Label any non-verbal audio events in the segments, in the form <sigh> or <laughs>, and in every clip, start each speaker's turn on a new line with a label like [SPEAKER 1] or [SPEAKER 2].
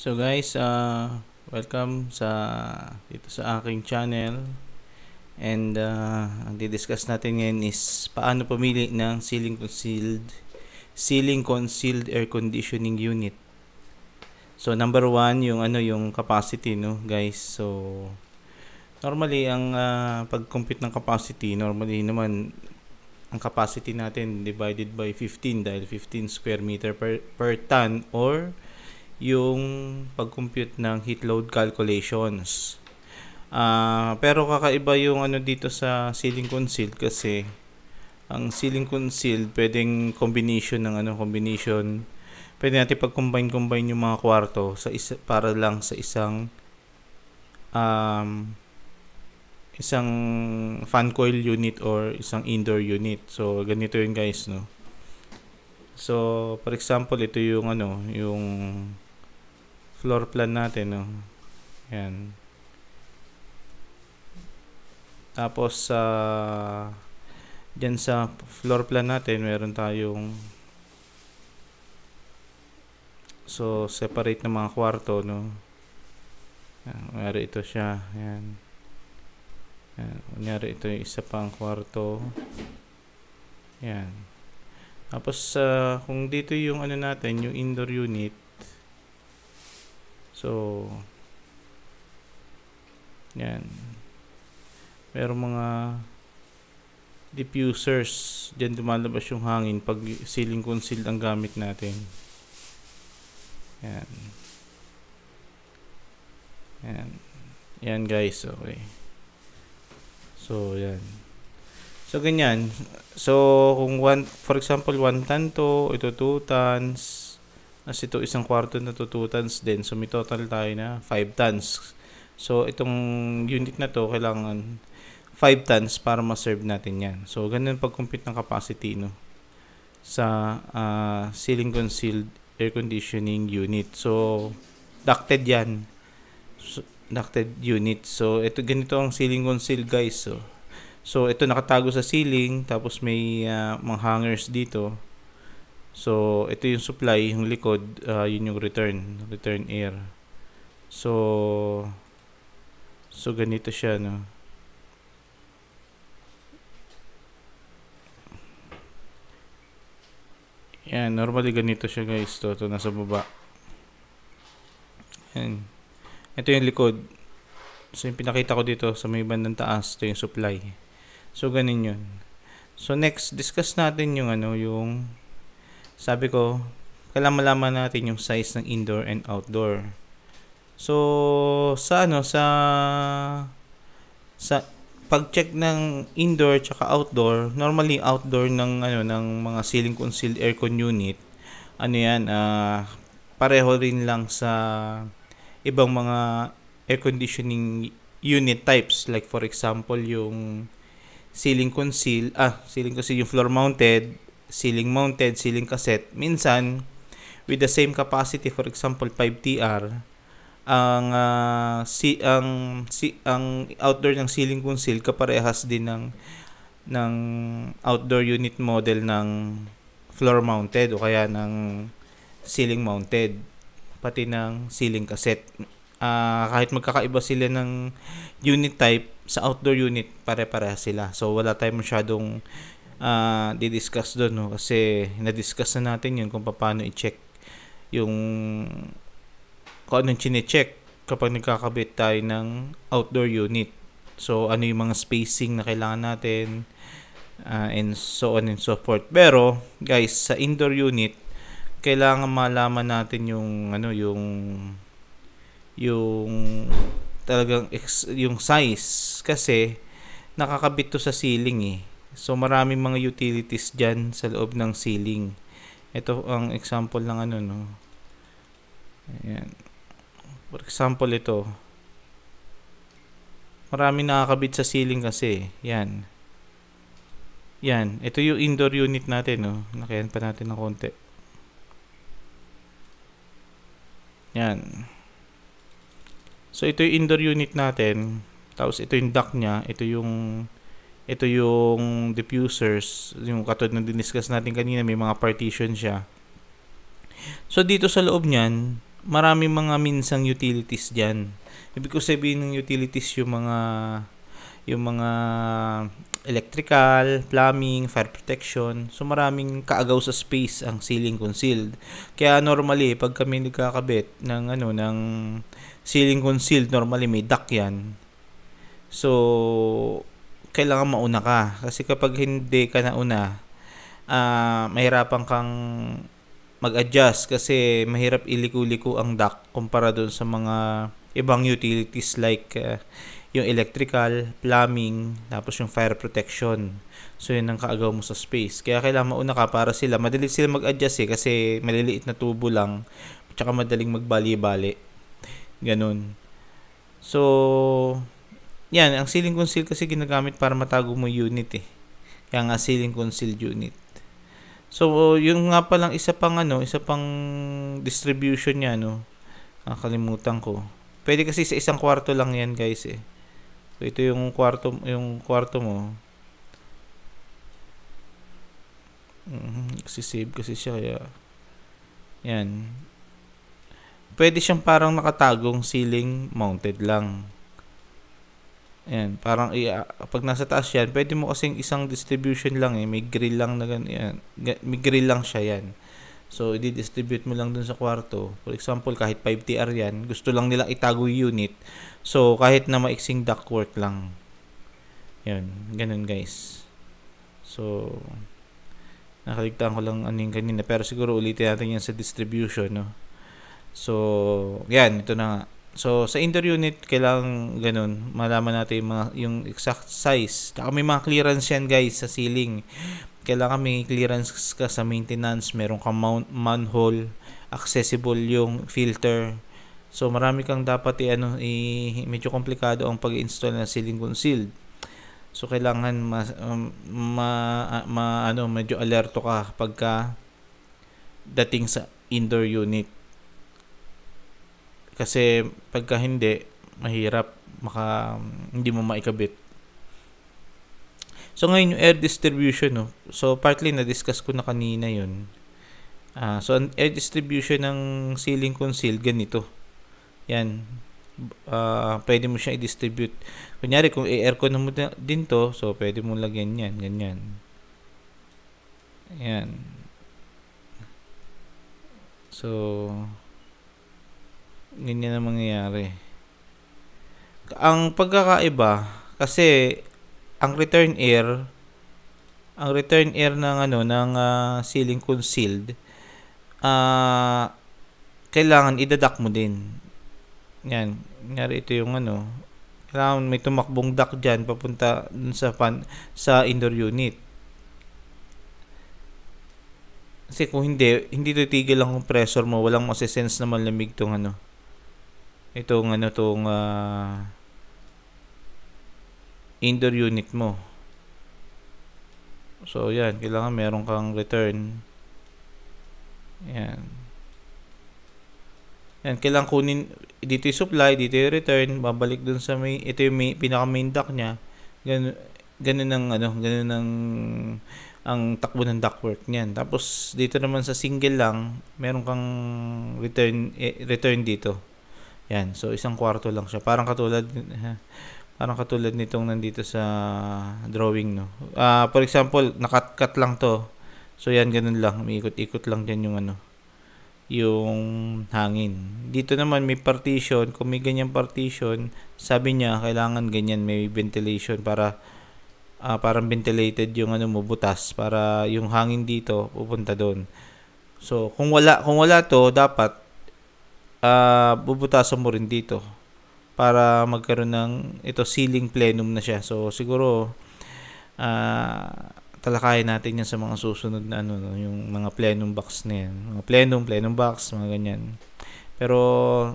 [SPEAKER 1] So guys, uh, welcome sa dito sa aking channel. And uh, ang didiscuss natin ngayon is paano pumili ng ceiling concealed ceiling concealed air conditioning unit. So number one, yung ano yung capacity no, guys. So normally ang uh, pag-compute ng capacity, normally naman ang capacity natin divided by 15 dahil 15 square meter per, per ton or yung pag-compute ng heat load calculations. Uh, pero kakaiba yung ano dito sa ceiling concealed kasi ang ceiling concealed pwedeng combination ng ano combination pwede natin pag-combine-combine yung mga kwarto sa isa, para lang sa isang um, isang fan coil unit or isang indoor unit. So ganito yun guys no. So for example ito yung ano yung floor plan natin, no? Ayan. Tapos, sa uh, dyan sa floor plan natin, meron tayong so, separate ng mga kwarto, no? Ayan, meron ito siya. Ayan. Ayan. Kunyari, ito yung isa pang kwarto. Ayan. Tapos, uh, kung dito yung ano natin, yung indoor unit, So, yan. Pero mga diffusers, diyan dumalabas yung hangin pag ceiling concealed ang gamit natin. Yan. Yan. Yan guys, okay. So, yan. So, ganyan. So, kung one, for example, one tan to, ito two tons, as ito isang kwarto na to 2 tons din so may total tayo na 5 tons so itong unit na to kailangan 5 tons para ma-serve natin yan so ganun pag-compute ng capacity no sa uh, ceiling concealed air conditioning unit so ducted yan so, ducted unit so ito ganito ang ceiling concealed guys so so ito nakatago sa ceiling tapos may uh, mga hangers dito So, ito yung supply, yung likod, uh, yun yung return, return air. So, so ganito siya, no? Yan, normally ganito siya guys, to, to nasa baba. Yan. Ito yung likod. So, yung pinakita ko dito sa may bandang taas, ito yung supply. So, ganin yun. So, next, discuss natin yung ano, yung sabi ko, kailangan malaman natin yung size ng indoor and outdoor. So, sa ano, sa sa pag-check ng indoor tsaka outdoor, normally outdoor ng ano ng mga ceiling concealed aircon unit, ano 'yan, uh, pareho rin lang sa ibang mga air conditioning unit types like for example yung ceiling conceal ah ceiling conceal yung floor mounted ceiling mounted, ceiling cassette. Minsan, with the same capacity, for example, 5TR, ang uh, si ang si ang outdoor ng ceiling conceal kaparehas din ng ng outdoor unit model ng floor mounted o kaya ng ceiling mounted pati ng ceiling cassette uh, kahit magkakaiba sila ng unit type sa outdoor unit pare-pareha sila so wala tayong masyadong uh, didiscuss doon no kasi na-discuss na natin yun kung paano i-check yung kung anong chine-check kapag nagkakabit tayo ng outdoor unit. So ano yung mga spacing na kailangan natin uh, and so on and so forth. Pero guys, sa indoor unit kailangan malaman natin yung ano yung yung talagang ex, yung size kasi nakakabit to sa ceiling eh. So maraming mga utilities diyan sa loob ng ceiling. Ito ang example ng ano no. Ayan. For example ito. Marami nakakabit sa ceiling kasi. Yan. Yan. Ito yung indoor unit natin. No? Nakayan pa natin ng konti. Yan. So ito yung indoor unit natin. Tapos ito yung duct niya. Ito yung ito yung diffusers, yung katulad ng diniscuss natin kanina, may mga partition siya. So dito sa loob niyan, marami mga minsang utilities diyan. Ibig ko sabihin ng utilities yung mga yung mga electrical, plumbing, fire protection. So maraming kaagaw sa space ang ceiling concealed. Kaya normally pag kami nagkakabit ng ano ng ceiling concealed, normally may duct 'yan. So kailangan mauna ka. Kasi kapag hindi ka nauna, uh, mahirapan kang mag-adjust kasi mahirap iliko-liko ang duct kumpara doon sa mga ibang utilities like uh, yung electrical, plumbing, tapos yung fire protection. So yun ang kaagaw mo sa space. Kaya kailangan mauna ka para sila, madali sila mag-adjust eh kasi maliliit na tubo lang tsaka madaling magbali-bali. Ganun. So, yan, ang ceiling conceal kasi ginagamit para matago mo unit eh. Kaya nga ceiling conceal unit. So, yung nga pa lang isa pang ano, isa pang distribution niya, no? Nakalimutan ko. Pwede kasi sa isang kwarto lang yan, guys, eh. So, ito yung kwarto, yung kwarto mo. Mm-hmm. Kasi save kasi siya, kaya... Yan. Pwede siyang parang nakatagong ceiling mounted lang. Ayan, parang iya, pag nasa taas yan, pwede mo kasing isang distribution lang eh, may grill lang na ganyan, may grill lang siya yan. So, i-distribute mo lang dun sa kwarto. For example, kahit 5TR yan, gusto lang nilang itago unit. So, kahit na maiksing ductwork lang. Yun, ganun guys. So, nakaligtaan ko lang ano yung kanina. Pero siguro ulitin natin yan sa distribution, no? So, yan, ito na nga. So, sa indoor unit, kailangan ganun. Malaman natin yung, mga, yung exact size. Saka may mga clearance yan guys sa ceiling. Kailangan may clearance ka sa maintenance. Meron kang mount, manhole. Accessible yung filter. So, marami kang dapat i, ano, i, medyo komplikado ang pag-install ng ceiling concealed. So, kailangan ma, um, ma, ma, ano, medyo alerto ka pagka dating sa indoor unit. Kasi pagka hindi, mahirap maka hindi mo maikabit. So ngayon yung air distribution no. So partly na discuss ko na kanina yon Uh, ah, so ang air distribution ng ceiling conceal ganito. Yan. Uh, pwede mo siya i-distribute. Kunyari kung aircon mo din to, so pwede mo lagyan 'yan, ganyan. Ayan. So, ganyan ang mangyayari. Ang pagkakaiba, kasi ang return air, ang return air ng ano ng uh, ceiling concealed, uh, kailangan idadak mo din. Yan, ngari ito yung ano, kailangan may tumakbong duct diyan papunta dun sa pan, sa indoor unit. Kasi kung hindi, hindi titigil ang compressor mo, walang masesense na malamig tong ano, itong ano tong uh, indoor unit mo. So yan, kailangan meron kang return. Yan. Yan, kailangan kunin dito yung supply, dito yung return, babalik dun sa may ito yung may, pinaka main duck niya. Ganun ganun ang ano, ganun ng ang takbo ng ductwork niyan. Tapos dito naman sa single lang, meron kang return eh, return dito. Yan, so isang kwarto lang siya. Parang katulad <laughs> parang katulad nitong nandito sa drawing no. Uh, for example, nakat-cut lang to. So yan ganun lang, umiikot-ikot lang diyan yung ano yung hangin. Dito naman may partition, kung may ganyan partition, sabi niya kailangan ganyan may ventilation para uh, parang ventilated yung ano mo butas para yung hangin dito pupunta doon. So kung wala kung wala to dapat uh, bubutasan mo rin dito para magkaroon ng ito ceiling plenum na siya. So siguro uh, talakayin natin yan sa mga susunod na ano yung mga plenum box na yan. Mga plenum, plenum box, mga ganyan. Pero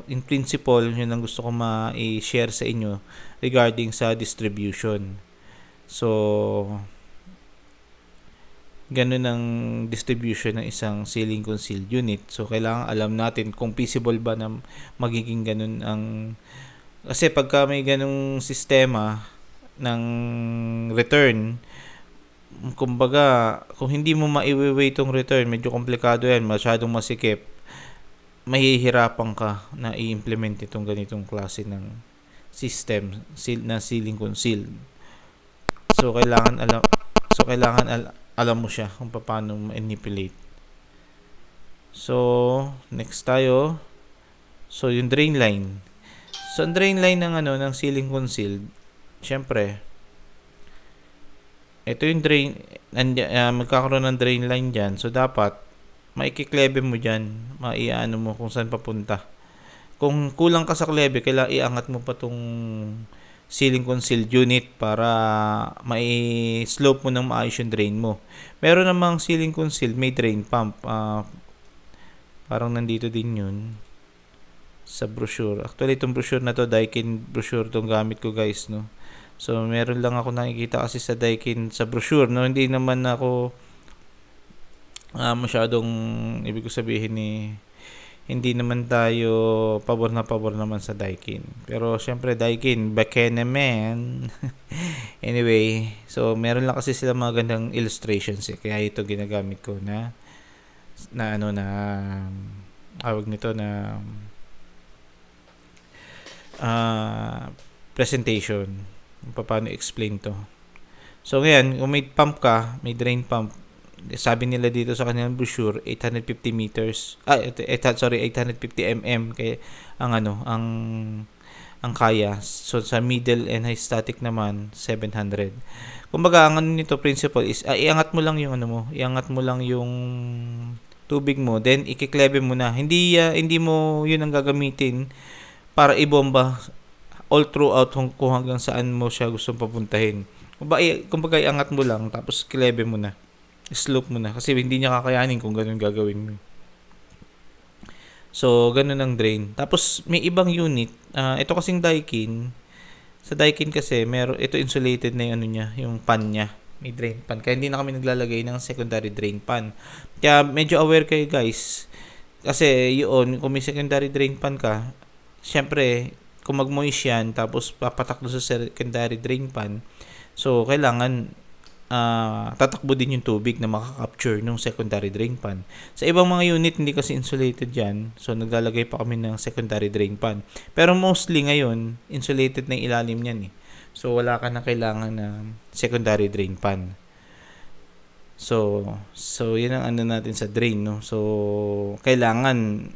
[SPEAKER 1] in principle, yun ang gusto ko ma-share sa inyo regarding sa distribution. So, ganun ang distribution ng isang ceiling concealed unit. So, kailangan alam natin kung feasible ba na magiging ganun ang... Kasi pagka may ganung sistema ng return, kumbaga, kung hindi mo maiwiway itong return, medyo komplikado yan, masyadong masikip, mahihirapan ka na i-implement itong ganitong klase ng system seal, na ceiling concealed. So, kailangan alam... So, kailangan alam alam mo siya kung paano manipulate. So, next tayo. So, yung drain line. So, ang drain line ng ano ng ceiling concealed, syempre ito yung drain and, uh, ah, magkakaroon ng drain line diyan. So dapat maikiklebe mo diyan, maiaano mo kung saan papunta. Kung kulang ka sa klebe, kailangan iangat mo pa tong ceiling concealed unit para mai-slope mo ng maayos yung drain mo. Meron namang ceiling concealed, may drain pump. Uh, parang nandito din yun sa brochure. Actually, itong brochure na to, Daikin brochure, tong gamit ko guys, no. So, meron lang ako nakikita kasi sa Daikin sa brochure, no. Hindi naman ako uh, masyadong, ibig ko sabihin ni eh, hindi naman tayo pabor na pabor naman sa Daikin. Pero syempre Daikin, Bakene man. <laughs> anyway, so meron lang kasi sila mga gandang illustrations eh. Kaya ito ginagamit ko na na ano na awag nito na uh, presentation. Paano explain to. So ngayon, kung may pump ka, may drain pump, sabi nila dito sa kanilang brochure 850 meters ah 8, sorry 850 mm kay ang ano ang ang kaya so sa middle and high static naman 700 kumbaga ang ano nito principle is ah, iangat mo lang yung ano mo iangat mo lang yung tubig mo then ikiklebe mo na hindi uh, hindi mo yun ang gagamitin para ibomba all throughout kung, kung hanggang saan mo siya gusto papuntahin kumbaga, kumbaga iangat mo lang tapos kilebe mo na slope mo na. Kasi hindi niya kakayanin kung ganun gagawin mo. So, ganun ang drain. Tapos, may ibang unit. Uh, ito kasing Daikin. Sa Daikin kasi, meron, ito insulated na yung, ano niya, yung pan niya. May drain pan. Kaya hindi na kami naglalagay ng secondary drain pan. Kaya medyo aware kayo guys. Kasi yun, kung may secondary drain pan ka, syempre, kung mag-moist yan, tapos papatak sa secondary drain pan, so, kailangan uh, tatakbo din yung tubig na makakapture ng secondary drain pan. Sa ibang mga unit, hindi kasi insulated yan. So, naglalagay pa kami ng secondary drain pan. Pero mostly ngayon, insulated na yung ilalim yan eh. So, wala ka na kailangan na secondary drain pan. So, so yun ang ano natin sa drain, no? So, kailangan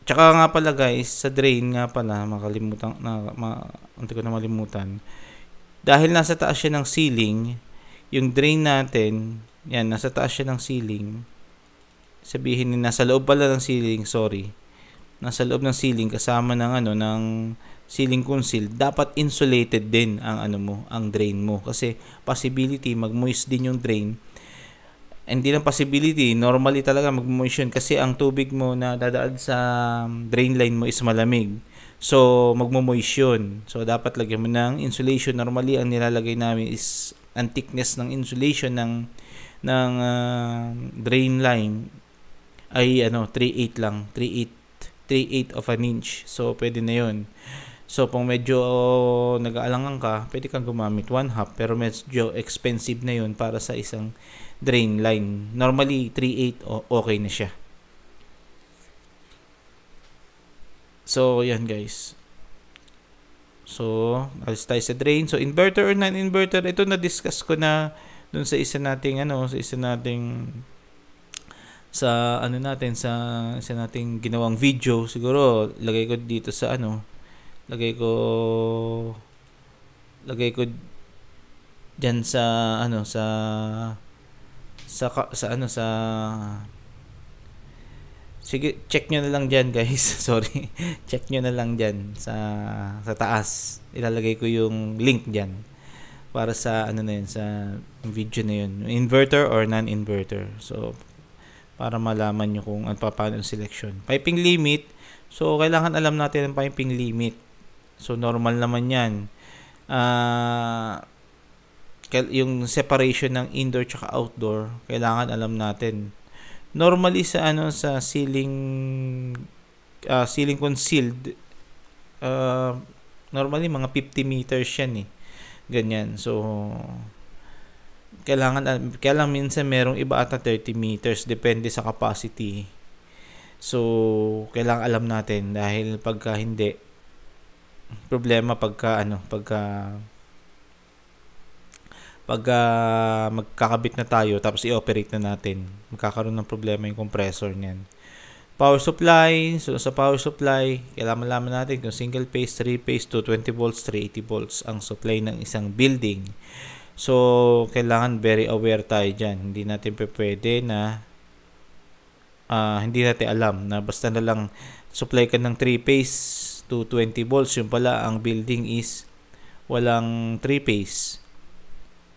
[SPEAKER 1] Tsaka nga pala guys, sa drain nga pala, makalimutan na ma, ko na malimutan. Dahil nasa taas siya ng ceiling, yung drain natin, yan, nasa taas siya ng ceiling. Sabihin na nasa loob pala ng ceiling, sorry. Nasa loob ng ceiling kasama ng ano ng ceiling conceal, dapat insulated din ang ano mo, ang drain mo kasi possibility mag-moist din yung drain. Hindi lang possibility, normally talaga mag-moist yun kasi ang tubig mo na dadaan sa um, drain line mo is malamig. So, magmo-moist yun. So, dapat lagyan mo ng insulation. Normally, ang nilalagay namin is ang thickness ng insulation ng ng uh, drain line ay ano 3/8 lang 3/8 3/8 of an inch so pwede na yon so kung medyo nag-aalangan ka pwede kang gumamit 1 half pero medyo expensive na yon para sa isang drain line normally 3/8 okay na siya so yan guys So, alis tayo sa drain. So, inverter or non-inverter, ito na-discuss ko na dun sa isa nating ano, sa isa nating sa ano natin sa sa nating ginawang video siguro lagay ko dito sa ano lagay ko lagay ko diyan sa ano sa sa sa ano sa Sige, check nyo na lang dyan guys. <laughs> Sorry. check nyo na lang dyan sa, sa taas. Ilalagay ko yung link dyan para sa ano na yun, sa video na yun. Inverter or non-inverter. So, para malaman nyo kung ano, paano yung selection. Piping limit. So, kailangan alam natin ang piping limit. So, normal naman yan. Ah... Uh, yung separation ng indoor tsaka outdoor, kailangan alam natin normally sa ano sa ceiling uh, ceiling concealed uh, normally mga 50 meters yan eh ganyan so kailangan ah, kaya lang minsan merong iba ata 30 meters depende sa capacity so kailangan alam natin dahil pagka hindi problema pagka ano pagka pag uh, magkakabit na tayo tapos i-operate na natin, magkakaroon ng problema yung compressor niyan. Power supply, so sa power supply, kailangan malaman natin kung single phase, 3 phase, 220 volts, 380 volts ang supply ng isang building. So, kailangan very aware tayo dyan. Hindi natin pwede na uh, hindi natin alam na basta na lang supply ka ng 3 phase, 220 volts, yung pala ang building is walang 3 phase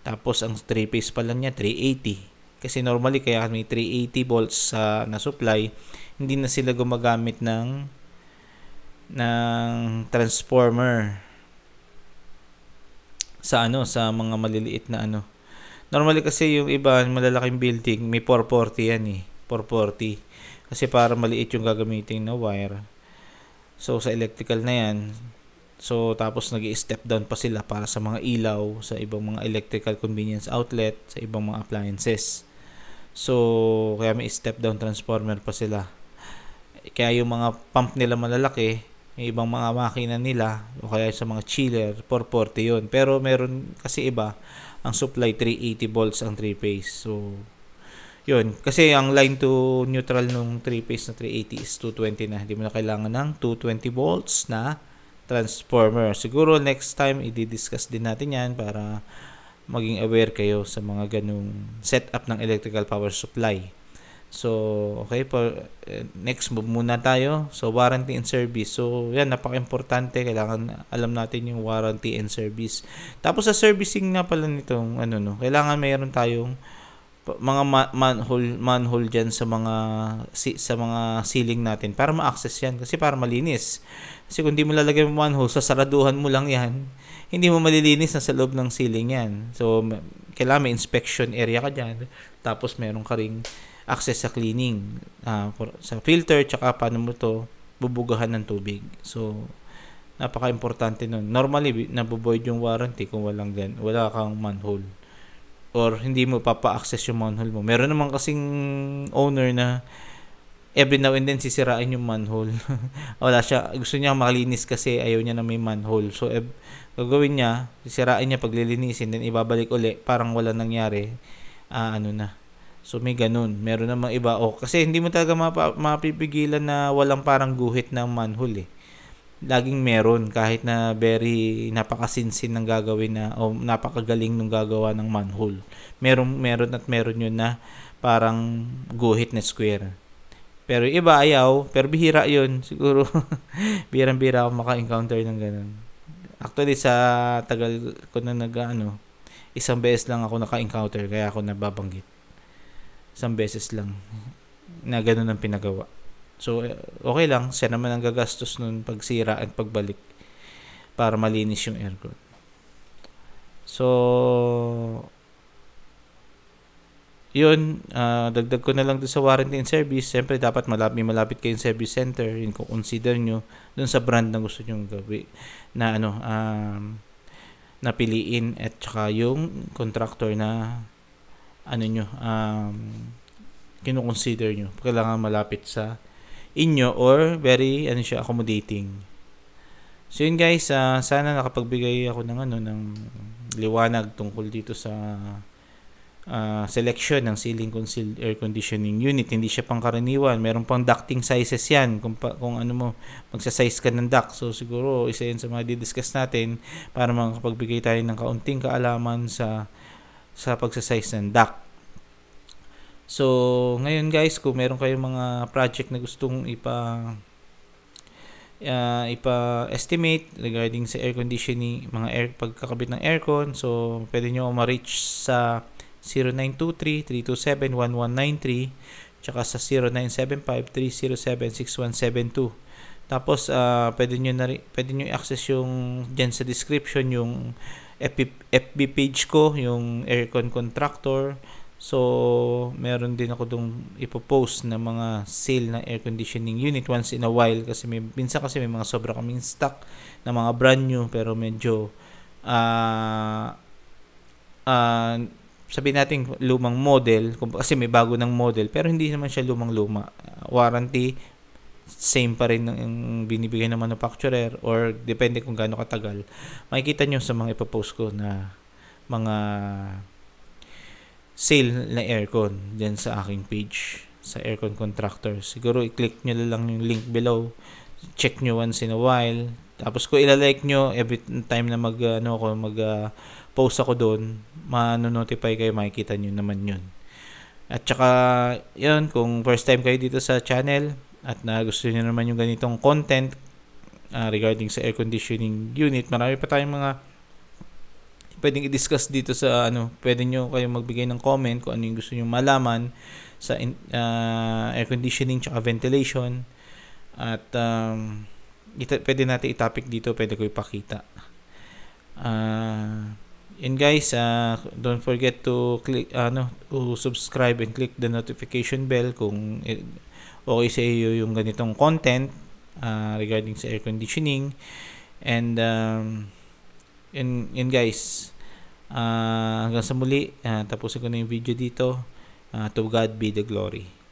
[SPEAKER 1] tapos ang 3 phase pa lang niya 380. Kasi normally kaya may 380 volts sa uh, na supply, hindi na sila gumagamit ng ng transformer sa ano sa mga maliliit na ano. Normally kasi yung iba malalaking building may 440 yan eh, 440. Kasi para maliit yung gagamitin na wire. So sa electrical na yan, So tapos nag step down pa sila para sa mga ilaw, sa ibang mga electrical convenience outlet, sa ibang mga appliances. So kaya may step down transformer pa sila. Kaya yung mga pump nila malalaki, yung ibang mga makina nila o kaya sa mga chiller 440 yun. Pero meron kasi iba ang supply 380 volts ang 3 phase. So yun kasi ang line to neutral nung 3 phase na 380 is 220 na. Hindi mo na kailangan ng 220 volts na transformer. Siguro next time i-discuss din natin 'yan para maging aware kayo sa mga ganung setup ng electrical power supply. So, okay for eh, next move muna tayo. So, warranty and service. So, yan napaka-importante kailangan alam natin yung warranty and service. Tapos sa servicing nga pala nitong ano no, kailangan mayroon tayong mga ma- manhole manhole diyan sa mga si, sa mga ceiling natin para ma-access 'yan kasi para malinis. Kasi kung hindi mo lalagyan ng manhole sa saraduhan mo lang 'yan, hindi mo malilinis na sa loob ng ceiling 'yan. So kailangan may inspection area ka diyan tapos meron ka ring access sa cleaning uh, for, sa filter tsaka paano mo to bubugahan ng tubig. So napaka-importante nun. Normally, nabuboyd yung warranty kung walang gan wala kang manhole or hindi mo papa-access yung manhole mo. Meron naman kasing owner na every now and then sisirain yung manhole. <laughs> Wala siya. Gusto niya makalinis kasi ayaw niya na may manhole. So, eb, gagawin niya, sisirain niya paglilinisin, then ibabalik uli, parang wala nangyari. Ah, ano na. So, may ganun. Meron namang iba. O, oh, kasi hindi mo talaga mapa- mapipigilan na walang parang guhit ng manhole eh laging meron kahit na very napakasinsin ng gagawin na o napakagaling ng gagawa ng manhole. Meron meron at meron yun na parang guhit na square. Pero iba ayaw, pero bihira yun. <laughs> Siguro, birang-bira ako maka-encounter ng ganun. Actually, sa tagal ko na nag, ano, isang beses lang ako naka-encounter, kaya ako nababanggit. Isang beses lang na ganun ang pinagawa. So, okay lang. Siya naman ang gagastos nun pagsira at pagbalik para malinis yung aircon. So, yun, uh, dagdag ko na lang doon sa warranty and service. Siyempre, dapat malapit, malapit kayong service center. Yun, kung consider nyo doon sa brand na gusto nyo gabi na ano, um, napiliin at saka yung contractor na ano nyo, um, kinukonsider nyo. Kailangan malapit sa inyo or very ano siya accommodating. So yun guys, uh, sana nakapagbigay ako ng ano ng liwanag tungkol dito sa uh, selection ng ceiling concealed air conditioning unit. Hindi siya pangkaraniwan. Meron pang ducting sizes yan. Kung, pa, kung ano mo, magsasize ka ng duct. So siguro, isa yan sa mga didiscuss natin para makapagbigay tayo ng kaunting kaalaman sa sa pagsasize ng duct. So, ngayon guys, kung meron kayong mga project na gustong ipa uh, ipa-estimate regarding sa air conditioning, mga air pagkakabit ng aircon. So, pwede niyo ma-reach sa 0923-327-1193 tsaka sa 0975-307-6172. Tapos, uh, pwede nyo, na, pwede nyo i-access yung dyan sa description yung FB, FB page ko, yung aircon contractor. So, meron din ako dong ipopost na mga sale ng air conditioning unit once in a while kasi may, minsan kasi may mga sobra kaming stock na mga brand new pero medyo uh, uh, sabihin natin lumang model kasi may bago ng model pero hindi naman siya lumang luma warranty same pa rin ang binibigay ng manufacturer or depende kung gaano katagal makikita nyo sa mga ipopost ko na mga sale na aircon dyan sa aking page sa aircon contractor. Siguro i-click nyo lang yung link below. Check nyo once in a while. Tapos ko ilalike nyo every time na mag, ano, ko, mag uh, post ako doon, ma-notify kayo, makikita nyo naman yun. At saka, yun, kung first time kayo dito sa channel at na gusto niyo naman yung ganitong content uh, regarding sa air conditioning unit, marami pa tayong mga pwedeng i-discuss dito sa ano, pwede nyo kayo magbigay ng comment kung ano yung gusto niyo malaman sa in, uh, air conditioning tsaka ventilation at um, ita- pwede natin i-topic dito, pwede ko ipakita. Uh, ah, and guys, uh, don't forget to click ano, to subscribe and click the notification bell kung okay sa iyo yung ganitong content uh, regarding sa air conditioning and um, and and guys Uh, hanggang sa muli, uh, tapusin ko na yung video dito. Uh, to God be the glory.